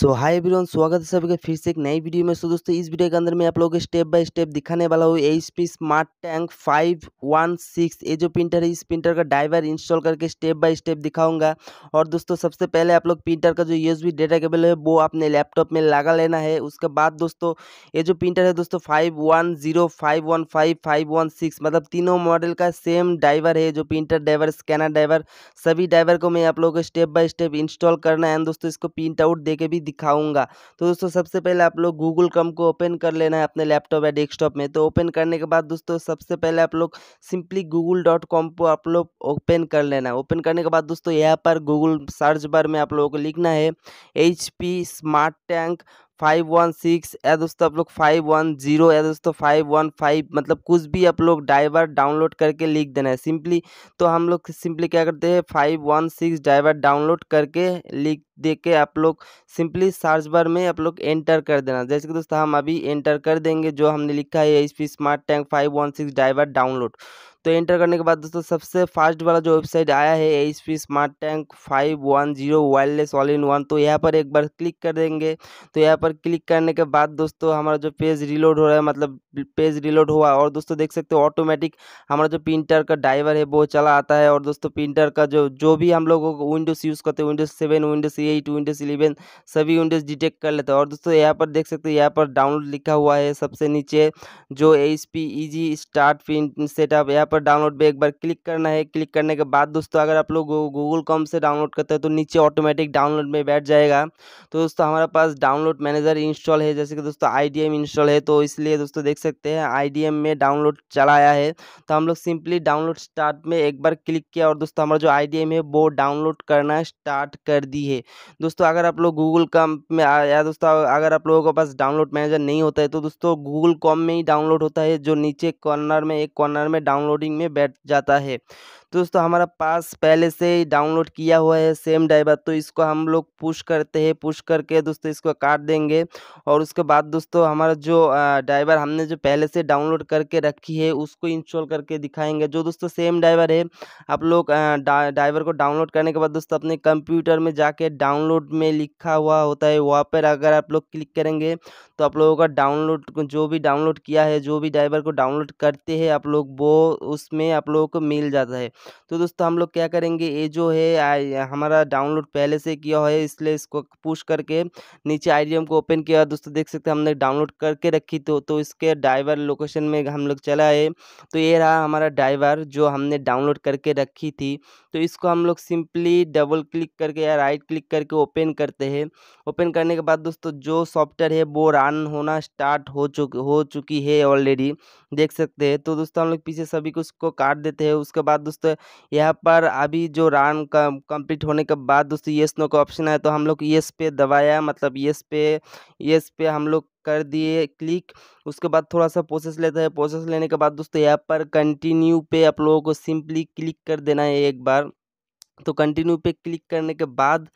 सो hi everyone स्वागत है सभी के फिर से एक नई वीडियो में सो दोस्तों इस वीडियो के अंदर मैं आप लोगों को स्टेप बाय स्टेप दिखाने वाला हूँ एच पी स्मार्ट टैंक 516 ये जो प्रिंटर है इस प्रिंटर का ड्राइवर इंस्टॉल करके स्टेप बाय स्टेप दिखाऊंगा और दोस्तों सबसे पहले आप लोग प्रिंटर का जो यूएसबी डेटा केबल है वो अपने लैपटॉप में लगा लेना है उसके बाद दोस्तों ये जो प्रिंटर है दोस्तों five one zero five one five five one six मतलब तीनों मॉडल का सेम ड्राइवर है जो प्रिंटर ड्राइवर स्कैनर ड्राइवर सभी ड्राइवर को मैं आप लोगों को स्टेप बाय स्टेप इंस्टॉल करना है दोस्तों इसको प्रिंट आउट दे के भी दिखाऊंगा तो दोस्तों सबसे पहले आप लोग गूगल कम को ओपन कर लेना है अपने लैपटॉप या डेस्कटॉप में तो ओपन करने के बाद दोस्तों सबसे पहले आप लोग सिंपली गूगल डॉट कॉम को आप लोग ओपन कर लेना है ओपन करने के बाद दोस्तों यहाँ पर गूगल सर्च बार में आप लोगों को लिखना है H smart tank five one six या दोस्तों आप लोग फाइव वन जीरो या दोस्तों फाइव वन फाइव मतलब कुछ भी आप लोग ड्राइवर डाउनलोड करके लिख देना है सिंपली तो हम लोग सिंपली क्या करते हैं five one six driver download करके लिख दे के आप लोग सिंपली सर्च बार में आप लोग एंटर कर देना जैसे कि दोस्तों हम अभी एंटर कर देंगे जो हमने लिखा है H smart tank five one six driver download तो एंटर करने के बाद दोस्तों सबसे फास्ट वाला जो वेबसाइट आया है H P smart tank five one zero wireless all in one तो यहाँ पर एक बार क्लिक कर देंगे तो यहाँ पर क्लिक करने के बाद दोस्तों हमारा जो पेज रिलोड हो रहा है मतलब पेज रिलोड हुआ और दोस्तों देख सकते हो ऑटोमेटिक हमारा जो प्रिंटर का ड्राइवर है वो चला आता है और दोस्तों प्रिंटर का जो जो भी हम लोगों को विंडोज़ यूज़ करते हैं Windows seven Windows eight Windows eleven सभी विंडोज़ डिटेक्ट कर लेते हैं और दोस्तों यहाँ पर देख सकते हो यहाँ पर डाउनलोड लिखा हुआ है सबसे नीचे जो H P start print setup यहाँ पर डाउनलोड पे एक बार क्लिक करना है क्लिक करने के बाद दोस्तों अगर आप लोग गूगल कॉम से डाउनलोड करते हैं तो नीचे ऑटोमेटिक डाउनलोड में बैठ जाएगा तो दोस्तों हमारे पास डाउनलोड मैनेजर इंस्टॉल है जैसे कि दोस्तों आई इंस्टॉल है तो इसलिए दोस्तों देख सकते हैं आई में डाउनलोड चलाया है तो हम लोग सिंपली डाउनलोड स्टार्ट में एक बार क्लिक किया और दोस्तों हमारा जो आई है वो डाउनलोड करना स्टार्ट कर दी है दोस्तों अगर आप लोग गूगल कॉम में या दोस्तों अगर आप लोगों के पास डाउनलोड मैनेजर नहीं होता है तो दोस्तों गूगल कॉम में ही डाउनलोड होता है जो नीचे कॉर्नर में एक कॉर्नर में डाउनलोड होर्डिंग में बैठ जाता है दोस्तों हमारा पास पहले से ही डाउनलोड किया हुआ है सेम ड्राइवर तो इसको हम लोग पुश करते हैं पुश करके दोस्तों इसको काट देंगे और उसके बाद दोस्तों हमारा जो ड्राइवर हमने जो पहले से डाउनलोड करके रखी है उसको इंस्टॉल करके दिखाएंगे जो दोस्तों सेम ड्राइवर है आप लोग ड्राइवर को डाउनलोड करने के बाद दोस्तों अपने कंप्यूटर में जाके डाउनलोड में लिखा हुआ होता है वहाँ पर अगर आप लोग क्लिक करेंगे तो आप लोगों का डाउनलोड जो भी डाउनलोड किया है जो भी ड्राइवर को डाउनलोड करते हैं आप लोग वो उसमें आप लोगों को मिल जाता है तो दोस्तों हम लोग क्या करेंगे ये जो है आ, हमारा डाउनलोड पहले से किया है इसलिए इसको पुश करके नीचे आई को ओपन किया दोस्तों देख सकते हैं हमने डाउनलोड करके रखी तो तो इसके ड्राइवर लोकेशन में हम लोग चला है तो ये रहा हमारा ड्राइवर जो हमने डाउनलोड करके रखी थी तो इसको हम लोग सिंपली डबल क्लिक करके या राइट क्लिक करके ओपन करते हैं ओपन करने के बाद दोस्तों जो सॉफ्टवेयर है वो रन होना स्टार्ट हो चुक हो चुकी है ऑलरेडी देख सकते हैं तो दोस्तों हम लोग पीछे सभी को उसको काट देते हैं उसके बाद दोस्तों दोस्तों यहाँ पर अभी जो रान कंप्लीट होने के बाद दोस्तों येस नो का ऑप्शन है तो हम लोग येस पे दबाया मतलब येस पे येस पे हम लोग कर दिए क्लिक उसके बाद थोड़ा सा प्रोसेस लेता है प्रोसेस लेने के बाद दोस्तों यहाँ पर कंटिन्यू पे आप लोगों को सिंपली क्लिक कर देना है एक बार तो कंटिन्यू पे क्लिक करने के बाद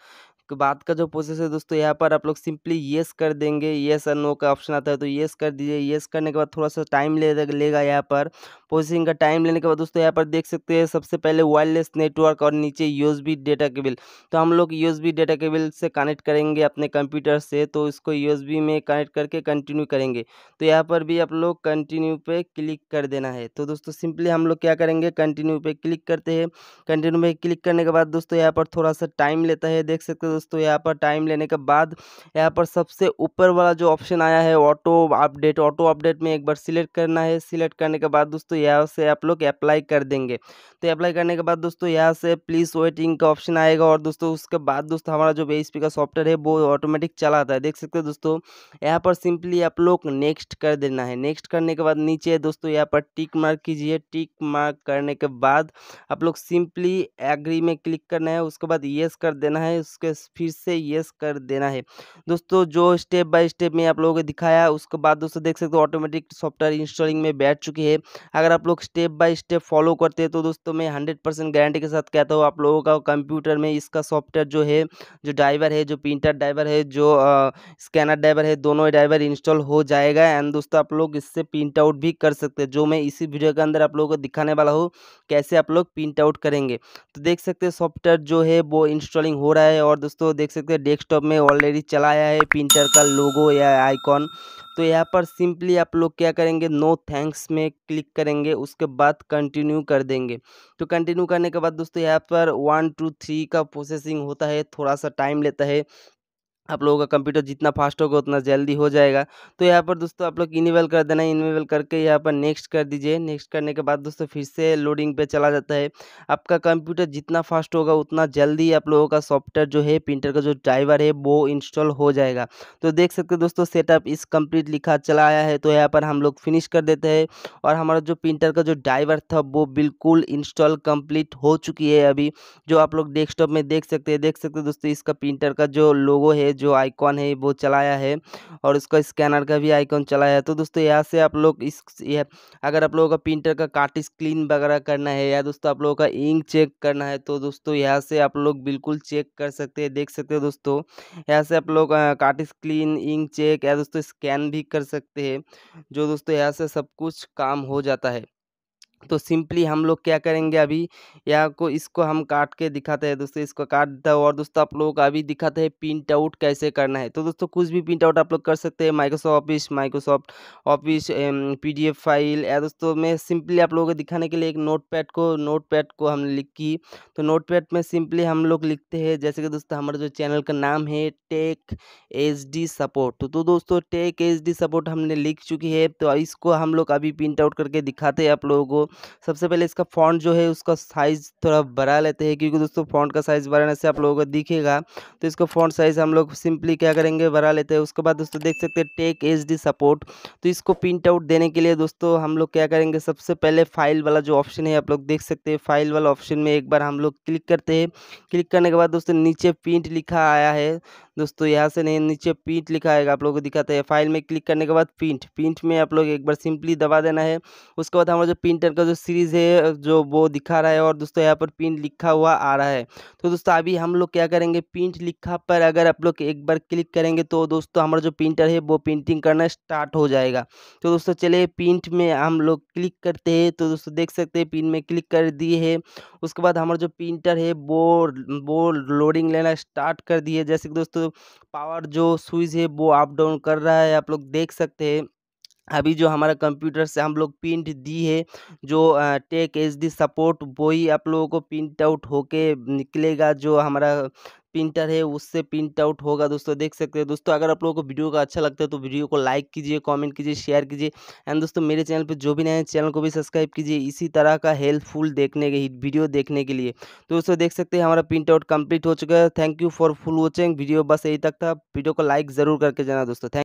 बाद का जो प्रोसेस है दोस्तों यहाँ पर आप लोग सिंपली येस कर देंगे येस और नो का ऑप्शन आता है तो येस कर दीजिए येस करने के बाद थोड़ा सा टाइम ले लेगा यहाँ पर प्रोसेसिंग का टाइम लेने के बाद दोस्तों यहाँ पर देख सकते हैं सबसे पहले वायरलेस नेटवर्क और नीचे यूज डेटा केबल तो हम लोग यूज डेटा केबल से कनेक्ट करेंगे अपने कंप्यूटर से तो इसको यूज में कनेक्ट करके कंटिन्यू करेंगे तो यहाँ पर भी आप लोग कंटिन्यू पे क्लिक कर देना है तो दोस्तों सिंपली हम लोग क्या करेंगे कंटिन्यू पे क्लिक करते हैं कंटिन्यू पे क्लिक करने के बाद दोस्तों यहाँ पर थोड़ा सा टाइम लेता है देख सकते हो दोस्तों यहाँ पर टाइम लेने के बाद यहाँ पर सबसे ऊपर वाला जो ऑप्शन आया है ऑटो अपडेट ऑटो अपडेट में एक बार सिलेक्ट करना है सिलेक्ट करने के बाद दोस्तों यहाँ से आप लोग अप्लाई कर देंगे तो अप्लाई करने के बाद दोस्तों यहाँ से प्लीज़ वेटिंग का ऑप्शन आएगा और दोस्तों उसके बाद दोस्तों हमारा जो बेस का सॉफ्टवेयर है वो ऑटोमेटिक चलाता है देख सकते हो दोस्तों यहाँ पर सिंपली आप लोग नेक्स्ट कर देना है नेक्स्ट करने के बाद नीचे दोस्तों यहाँ पर टिक मार्क कीजिए टिक मार्क करने के बाद आप लोग सिंपली एग्री में क्लिक करना है उसके बाद येस कर देना है उसके फिर से येस कर देना है दोस्तों जो स्टेप बाय स्टेप मैं आप लोगों को दिखाया उसके बाद दोस्तों देख सकते हो ऑटोमेटिक सॉफ्टवेयर इंस्टॉलिंग में बैठ चुकी है अगर आप लोग स्टेप बाय स्टेप फॉलो करते हैं तो दोस्तों मैं हंड्रेड परसेंट गारंटी के साथ कहता हूँ आप लोगों का कंप्यूटर में इसका सॉफ्टवेयर जो है जो ड्राइवर है जो प्रिंटर ड्राइवर है जो स्कैनर ड्राइवर है दोनों ड्राइवर इंस्टॉल हो जाएगा एंड दोस्तों आप लोग इससे प्रिंट आउट भी कर सकते हैं जो मैं इसी वीडियो के अंदर आप लोगों को दिखाने वाला हूँ कैसे आप लोग प्रिंट आउट करेंगे तो देख सकते हैं सॉफ्टवेयर जो है वो इंस्टॉलिंग हो रहा है और दोस्तों दोस्तों देख सकते हैं डेस्कटॉप में ऑलरेडी चलाया है प्रिंटर का लोगो या आइकॉन तो यहाँ पर सिंपली आप लोग क्या करेंगे नो थैंक्स में क्लिक करेंगे उसके बाद कंटिन्यू कर देंगे तो कंटिन्यू करने के बाद दोस्तों यहाँ पर वन टू थ्री का प्रोसेसिंग होता है थोड़ा सा टाइम लेता है आप लोगों का कंप्यूटर जितना फास्ट होगा उतना जल्दी हो जाएगा तो यहाँ पर दोस्तों आप लोग इनेबल कर देना है इनेबल करके यहाँ पर नेक्स्ट कर दीजिए नेक्स्ट करने के बाद दोस्तों फिर से लोडिंग पे चला जाता है आपका कंप्यूटर जितना फास्ट होगा उतना जल्दी आप लोगों का सॉफ्टवेयर जो है प्रिंटर का जो ड्राइवर है वो इंस्टॉल हो जाएगा तो देख सकते हो दोस्तों सेटअप इस कम्प्लीट लिखा चला आया है तो यहाँ पर हम लोग फिनिश कर देते हैं और हमारा जो प्रिंटर का जो ड्राइवर था वो बिल्कुल इंस्टॉल कम्प्लीट हो चुकी है अभी जो आप लोग डेस्कटॉप में देख सकते हैं देख सकते दोस्तों इसका प्रिंटर का जो लोगो है जो आइकॉन है वो चलाया है और उसका स्कैनर का भी आइकॉन चलाया है तो दोस्तों यहाँ से आप लोग इस यह अगर आप लोगों का प्रिंटर का कार्टिस क्लीन वगैरह करना है या दोस्तों आप लोगों का इंक चेक करना है तो दोस्तों यहाँ से आप लोग बिल्कुल चेक कर सकते हैं देख सकते हो दोस्तों यहाँ से आप लोग कार्टिस क्लीन इंक चेक या दोस्तों स्कैन भी कर सकते हैं जो दोस्तों यहाँ से सब कुछ काम हो जाता है तो सिंपली हम लोग क्या करेंगे अभी यहाँ को इसको हम काट के दिखाते हैं दोस्तों इसको काट देता है और दोस्तों आप लोगों को अभी दिखाते हैं प्रिंट आउट कैसे करना है तो दोस्तों कुछ भी प्रिंट आउट आप लोग कर सकते हैं Microsoft Office Microsoft Office PDF file या दोस्तों मैं सिंपली आप लोगों को दिखाने के लिए एक पैड को पैड को हमने लिखी तो तो पैड में सिंपली हम लोग लिखते हैं जैसे कि दोस्तों हमारा जो चैनल का नाम है टेक एच सपोर्ट तो दोस्तों टेक एच सपोर्ट हमने लिख चुकी है तो इसको हम लोग अभी प्रिंट आउट करके दिखाते हैं आप लोगों को सबसे पहले इसका फॉन्ट जो है उसका साइज़ थोड़ा बढ़ा लेते हैं क्योंकि दोस्तों फॉन्ट का साइज़ बढ़ाने से आप लोगों को दिखेगा तो इसका फॉन्ट साइज़ हम लोग सिंपली क्या करेंगे बढ़ा लेते हैं उसके बाद दोस्तों देख सकते हैं टेक एच सपोर्ट तो इसको प्रिंट आउट देने के लिए दोस्तों हम लोग क्या करेंगे सबसे पहले फाइल वाला जो ऑप्शन है आप लोग देख सकते हैं फाइल वाला ऑप्शन में एक बार हम लोग क्लिक करते हैं क्लिक करने के बाद दोस्तों नीचे प्रिंट लिखा आया है दोस्तों यहाँ से नहीं नीचे प्रिंट लिखा है आप लोगों को दिखाते हैं फाइल में क्लिक करने के बाद प्रिंट प्रिंट में आप लोग एक बार सिंपली दबा देना है उसके बाद हमारा जो प्रिंटर का जो सीरीज़ है जो वो दिखा रहा है और दोस्तों यहाँ पर पिंट लिखा हुआ आ रहा है तो दोस्तों अभी हम लोग क्या करेंगे प्रिंट लिखा पर अगर आप लोग एक बार क्लिक करेंगे तो दोस्तों हमारा जो प्रिंटर है वो प्रिंटिंग करना स्टार्ट हो जाएगा तो दोस्तों चलिए प्रिंट में हम लोग क्लिक करते हैं तो दोस्तों देख सकते हैं पिंट में क्लिक कर दिए है उसके बाद हमारा जो प्रिंटर है वो वो लोडिंग लेना स्टार्ट कर दिए जैसे कि दोस्तों पावर जो स्विच है वो अप डाउन कर रहा है आप लोग देख सकते हैं अभी जो हमारा कंप्यूटर से हम लोग प्रिंट दी है जो टेक एच डी सपोर्ट वही आप लोगों को प्रिंट आउट होके निकलेगा जो हमारा प्रिंटर है उससे प्रिंट आउट होगा दोस्तों देख सकते हैं दोस्तों अगर आप लोगों को वीडियो का अच्छा लगता है तो वीडियो को लाइक कीजिए कमेंट कीजिए शेयर कीजिए एंड दोस्तों मेरे चैनल पे जो भी नए हैं चैनल को भी सब्सक्राइब कीजिए इसी तरह का हेल्पफुल देखने के वीडियो देखने के लिए तो दोस्तों देख सकते हैं हमारा प्रिंट आउट कम्प्लीट हो चुका है thank you for full watching video बस यही तक था वीडियो को लाइक ज़रूर करके जाना दोस्तों थैंक